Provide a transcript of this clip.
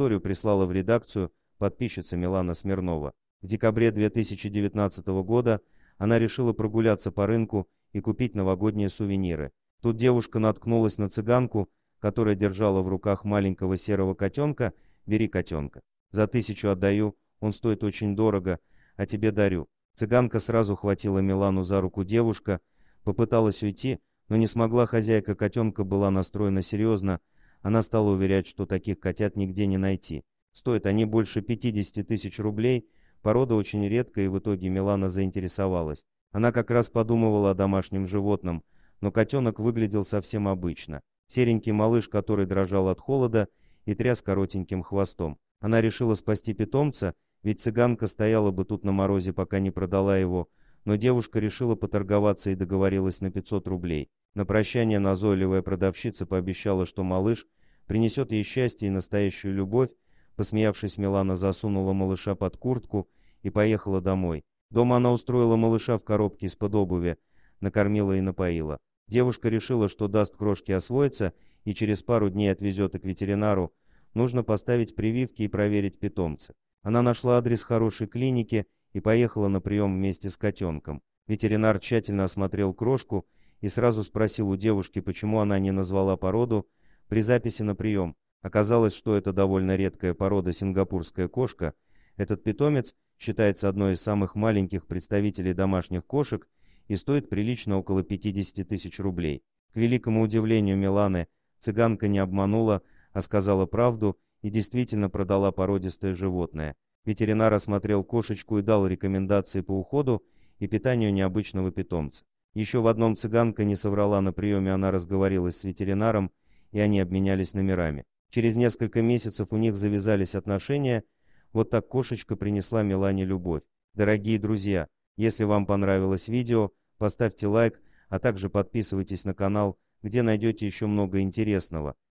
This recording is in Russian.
историю прислала в редакцию подписчица Милана Смирнова. В декабре 2019 года она решила прогуляться по рынку и купить новогодние сувениры. Тут девушка наткнулась на цыганку, которая держала в руках маленького серого котенка «Бери котенка». «За тысячу отдаю, он стоит очень дорого, а тебе дарю». Цыганка сразу хватила Милану за руку девушка, попыталась уйти, но не смогла хозяйка котенка была настроена серьезно, она стала уверять, что таких котят нигде не найти. Стоят они больше 50 тысяч рублей, порода очень редкая, и в итоге Милана заинтересовалась. Она как раз подумывала о домашнем животном, но котенок выглядел совсем обычно. Серенький малыш, который дрожал от холода и тряс коротеньким хвостом. Она решила спасти питомца, ведь цыганка стояла бы тут на морозе, пока не продала его, но девушка решила поторговаться и договорилась на 500 рублей. На прощание назойливая продавщица пообещала, что малыш принесет ей счастье и настоящую любовь. Посмеявшись, Милана засунула малыша под куртку и поехала домой. Дома она устроила малыша в коробке из-под обуви, накормила и напоила. Девушка решила, что даст крошке освоиться и через пару дней отвезет их к ветеринару. Нужно поставить прививки и проверить питомца. Она нашла адрес хорошей клиники и поехала на прием вместе с котенком. Ветеринар тщательно осмотрел крошку и сразу спросил у девушки, почему она не назвала породу при записи на прием. Оказалось, что это довольно редкая порода сингапурская кошка. Этот питомец считается одной из самых маленьких представителей домашних кошек и стоит прилично около 50 тысяч рублей. К великому удивлению Миланы, цыганка не обманула, а сказала правду и действительно продала породистое животное. Ветеринар осмотрел кошечку и дал рекомендации по уходу и питанию необычного питомца. Еще в одном цыганка не соврала на приеме, она разговорилась с ветеринаром, и они обменялись номерами. Через несколько месяцев у них завязались отношения, вот так кошечка принесла Милане любовь. Дорогие друзья, если вам понравилось видео, поставьте лайк, а также подписывайтесь на канал, где найдете еще много интересного.